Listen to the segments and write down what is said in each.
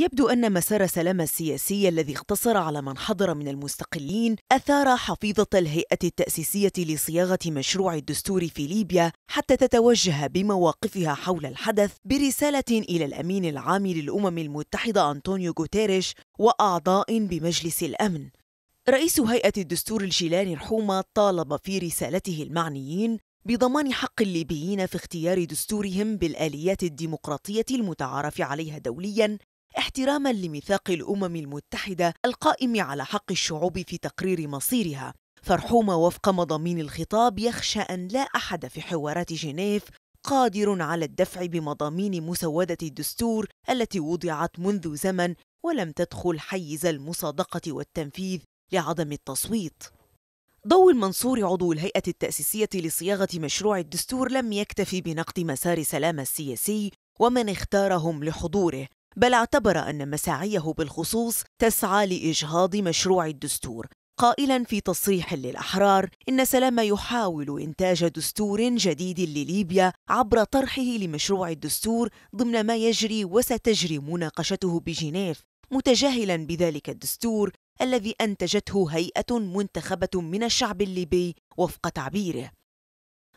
يبدو أن مسار سلامة السياسي الذي اقتصر على من حضر من المستقلين أثار حفيظة الهيئة التأسيسية لصياغة مشروع الدستور في ليبيا حتى تتوجه بمواقفها حول الحدث برسالة إلى الأمين العام للأمم المتحدة أنطونيو غوتيريش وأعضاء بمجلس الأمن رئيس هيئة الدستور الجيلاني الحومة طالب في رسالته المعنيين بضمان حق الليبيين في اختيار دستورهم بالآليات الديمقراطية المتعارف عليها دوليا احتراما لميثاق الامم المتحده القائم على حق الشعوب في تقرير مصيرها فرحوما وفق مضامين الخطاب يخشى ان لا احد في حوارات جنيف قادر على الدفع بمضامين مسوده الدستور التي وضعت منذ زمن ولم تدخل حيز المصادقه والتنفيذ لعدم التصويت ضوء المنصور عضو الهيئة التأسيسية لصياغة مشروع الدستور لم يكتفي بنقد مسار سلام السياسي ومن اختارهم لحضوره بل اعتبر أن مساعيه بالخصوص تسعى لإجهاض مشروع الدستور قائلا في تصريح للأحرار إن سلام يحاول إنتاج دستور جديد لليبيا عبر طرحه لمشروع الدستور ضمن ما يجري وستجري مناقشته بجنيف متجاهلا بذلك الدستور الذي أنتجته هيئة منتخبة من الشعب الليبي وفق تعبيره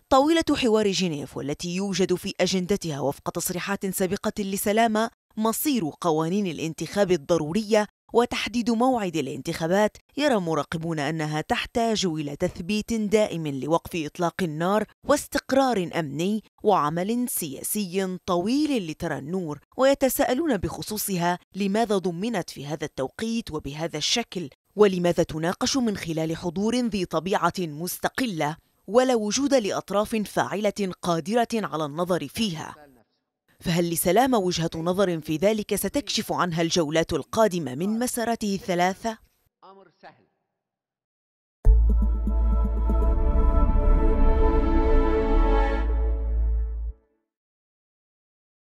طاولة حوار جنيف والتي يوجد في أجندتها وفق تصريحات سابقة لسلامة مصير قوانين الانتخاب الضرورية وتحديد موعد الانتخابات يرى مراقبون أنها تحتاج إلى تثبيت دائم لوقف إطلاق النار واستقرار أمني وعمل سياسي طويل لترى النور ويتساءلون بخصوصها لماذا ضمنت في هذا التوقيت وبهذا الشكل ولماذا تناقش من خلال حضور ذي طبيعة مستقلة ولا وجود لأطراف فاعلة قادرة على النظر فيها فهل لسلام وجهة نظر في ذلك ستكشف عنها الجولات القادمة من مسارته الثلاثة؟ أمر سهل